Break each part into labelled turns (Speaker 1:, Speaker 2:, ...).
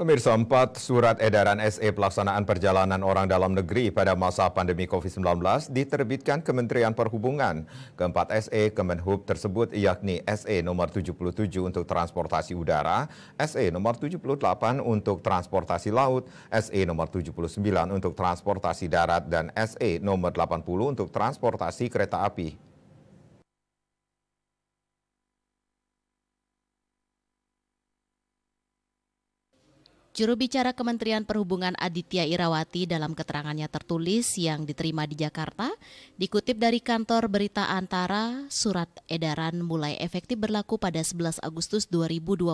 Speaker 1: Pemirsa, empat surat edaran SE pelaksanaan perjalanan orang dalam negeri pada masa pandemi COVID-19 diterbitkan Kementerian Perhubungan. Keempat SE Kemenhub tersebut yakni SE nomor 77 untuk transportasi udara, SE nomor 78 untuk transportasi laut, SE nomor 79 untuk transportasi darat, dan SE nomor 80 untuk transportasi kereta api.
Speaker 2: Juru bicara Kementerian Perhubungan Aditya Irawati dalam keterangannya tertulis yang diterima di Jakarta, dikutip dari kantor berita antara, surat edaran mulai efektif berlaku pada 11 Agustus 2022.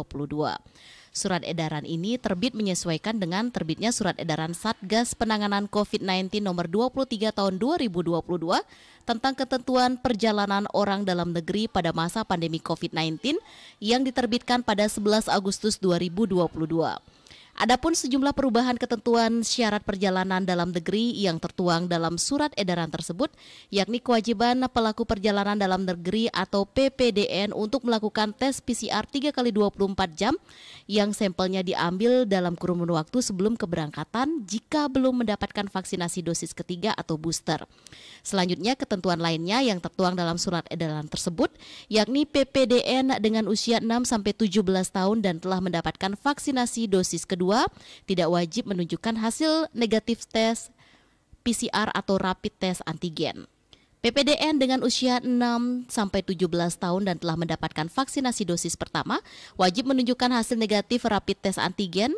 Speaker 2: Surat edaran ini terbit menyesuaikan dengan terbitnya surat edaran Satgas Penanganan COVID-19 nomor 23 tahun 2022 tentang ketentuan perjalanan orang dalam negeri pada masa pandemi COVID-19 yang diterbitkan pada 11 Agustus 2022. Adapun sejumlah perubahan ketentuan syarat perjalanan dalam negeri yang tertuang dalam surat edaran tersebut, yakni kewajiban pelaku perjalanan dalam negeri atau PPDN untuk melakukan tes PCR 3 kali 24 jam yang sampelnya diambil dalam kurun waktu sebelum keberangkatan jika belum mendapatkan vaksinasi dosis ketiga atau booster. Selanjutnya ketentuan lainnya yang tertuang dalam surat edaran tersebut, yakni PPDN dengan usia 6 sampai 17 tahun dan telah mendapatkan vaksinasi dosis kedua kedua, tidak wajib menunjukkan hasil negatif tes PCR atau rapid test antigen. PPDN dengan usia 6 sampai 17 tahun dan telah mendapatkan vaksinasi dosis pertama wajib menunjukkan hasil negatif rapid test antigen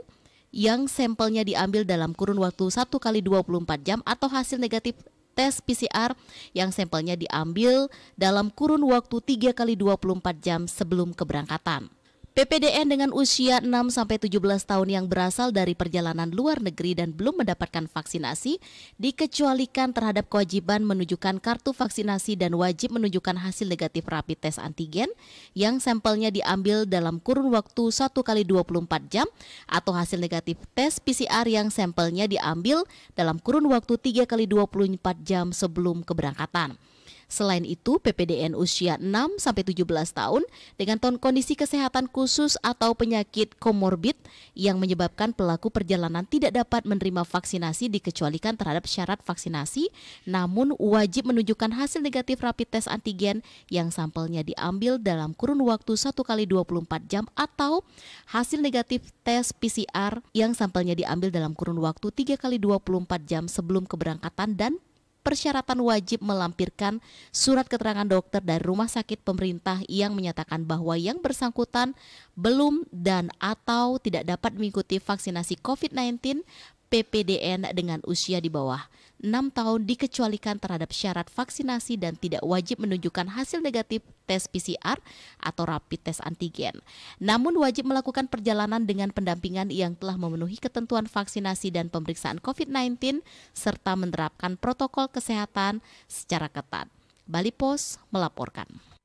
Speaker 2: yang sampelnya diambil dalam kurun waktu 1 kali 24 jam atau hasil negatif tes PCR yang sampelnya diambil dalam kurun waktu 3 kali 24 jam sebelum keberangkatan. PPDN dengan usia 6-17 tahun yang berasal dari perjalanan luar negeri dan belum mendapatkan vaksinasi dikecualikan terhadap kewajiban menunjukkan kartu vaksinasi dan wajib menunjukkan hasil negatif rapid test antigen yang sampelnya diambil dalam kurun waktu 1 kali 24 jam atau hasil negatif tes PCR yang sampelnya diambil dalam kurun waktu 3 kali 24 jam sebelum keberangkatan. Selain itu, PPDN usia 6 sampai 17 tahun dengan kondisi kesehatan khusus atau penyakit komorbid yang menyebabkan pelaku perjalanan tidak dapat menerima vaksinasi dikecualikan terhadap syarat vaksinasi, namun wajib menunjukkan hasil negatif rapid test antigen yang sampelnya diambil dalam kurun waktu 1 kali 24 jam atau hasil negatif tes PCR yang sampelnya diambil dalam kurun waktu 3 kali 24 jam sebelum keberangkatan dan persyaratan wajib melampirkan surat keterangan dokter dari rumah sakit pemerintah yang menyatakan bahwa yang bersangkutan belum dan atau tidak dapat mengikuti vaksinasi COVID-19 PPDN dengan usia di bawah 6 tahun dikecualikan terhadap syarat vaksinasi dan tidak wajib menunjukkan hasil negatif tes PCR atau rapid test antigen. Namun wajib melakukan perjalanan dengan pendampingan yang telah memenuhi ketentuan vaksinasi dan pemeriksaan COVID-19 serta menerapkan protokol kesehatan secara ketat. Bali Pos melaporkan.